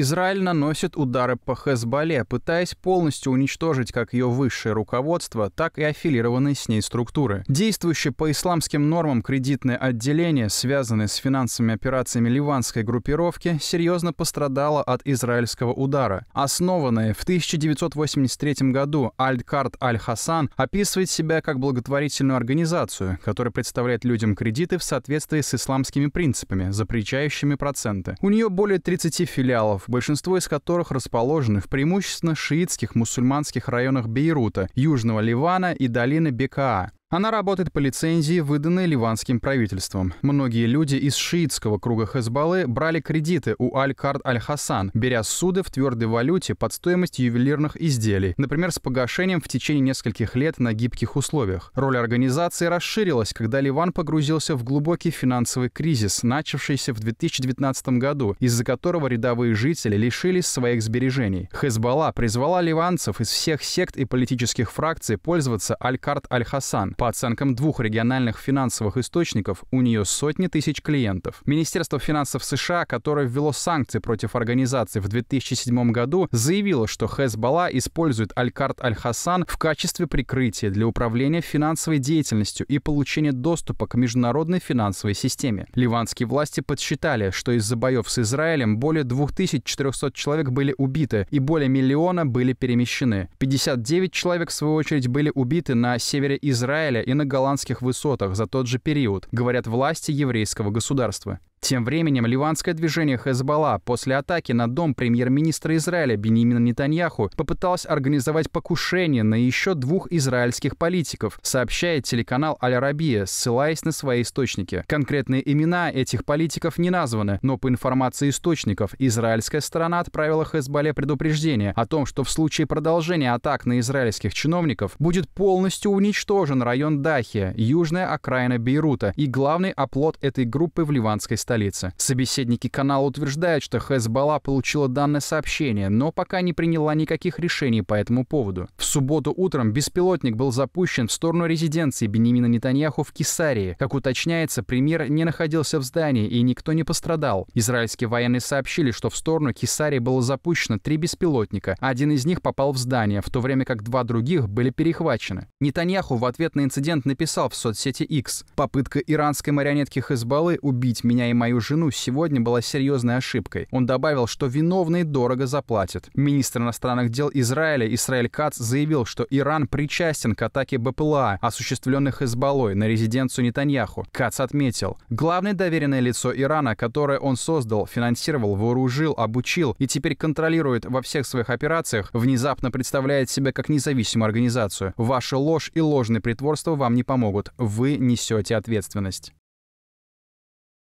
Израиль наносит удары по Хезбалле, пытаясь полностью уничтожить как ее высшее руководство, так и аффилированные с ней структуры. Действующее по исламским нормам кредитное отделение, связанное с финансовыми операциями ливанской группировки, серьезно пострадало от израильского удара. Основанная в 1983 году Аль-Карт Аль-Хасан описывает себя как благотворительную организацию, которая представляет людям кредиты в соответствии с исламскими принципами, запрещающими проценты. У нее более 30 филиалов большинство из которых расположены в преимущественно шиитских мусульманских районах Бейрута, Южного Ливана и долины Бекаа. Она работает по лицензии, выданной ливанским правительством. Многие люди из шиитского круга Хезбаллы брали кредиты у Аль-Кард Аль-Хасан, беря суды в твердой валюте под стоимость ювелирных изделий, например, с погашением в течение нескольких лет на гибких условиях. Роль организации расширилась, когда Ливан погрузился в глубокий финансовый кризис, начавшийся в 2019 году, из-за которого рядовые жители лишились своих сбережений. Хезбалла призвала ливанцев из всех сект и политических фракций пользоваться Аль-Кард Аль-Хасан. По оценкам двух региональных финансовых источников, у нее сотни тысяч клиентов. Министерство финансов США, которое ввело санкции против организации в 2007 году, заявило, что Хезбалла использует Аль-Карт Аль-Хасан в качестве прикрытия для управления финансовой деятельностью и получения доступа к международной финансовой системе. Ливанские власти подсчитали, что из-за боев с Израилем более 2400 человек были убиты и более миллиона были перемещены. 59 человек, в свою очередь, были убиты на севере Израиля Израиля и на голландских высотах за тот же период, говорят власти еврейского государства. Тем временем ливанское движение Хезбалла после атаки на дом премьер-министра Израиля Бенемина Нетаньяху попыталось организовать покушение на еще двух израильских политиков, сообщает телеканал Аль-Арабия, ссылаясь на свои источники. Конкретные имена этих политиков не названы, но по информации источников израильская сторона отправила Хезбалле предупреждение о том, что в случае продолжения атак на израильских чиновников будет полностью уничтожен район Дахия, южная окраина Бейрута и главный оплот этой группы в ливанской стране столицы. Собеседники канала утверждают, что Хезбалла получила данное сообщение, но пока не приняла никаких решений по этому поводу. В субботу утром беспилотник был запущен в сторону резиденции Бенемина Нетаньяху в Кесарии. Как уточняется, премьер не находился в здании и никто не пострадал. Израильские военные сообщили, что в сторону Кесарии было запущено три беспилотника. Один из них попал в здание, в то время как два других были перехвачены. Нетаньяху в ответ на инцидент написал в соцсети X. Попытка иранской марионетки Хезбаллы убить меня и мою жену сегодня была серьезной ошибкой. Он добавил, что виновные дорого заплатят. Министр иностранных дел Израиля Исраиль Кац заявил, что Иран причастен к атаке БПЛА, осуществленных Избалой, на резиденцию Нетаньяху. Кац отметил, главное доверенное лицо Ирана, которое он создал, финансировал, вооружил, обучил и теперь контролирует во всех своих операциях, внезапно представляет себя как независимую организацию. Ваша ложь и ложное притворство вам не помогут. Вы несете ответственность.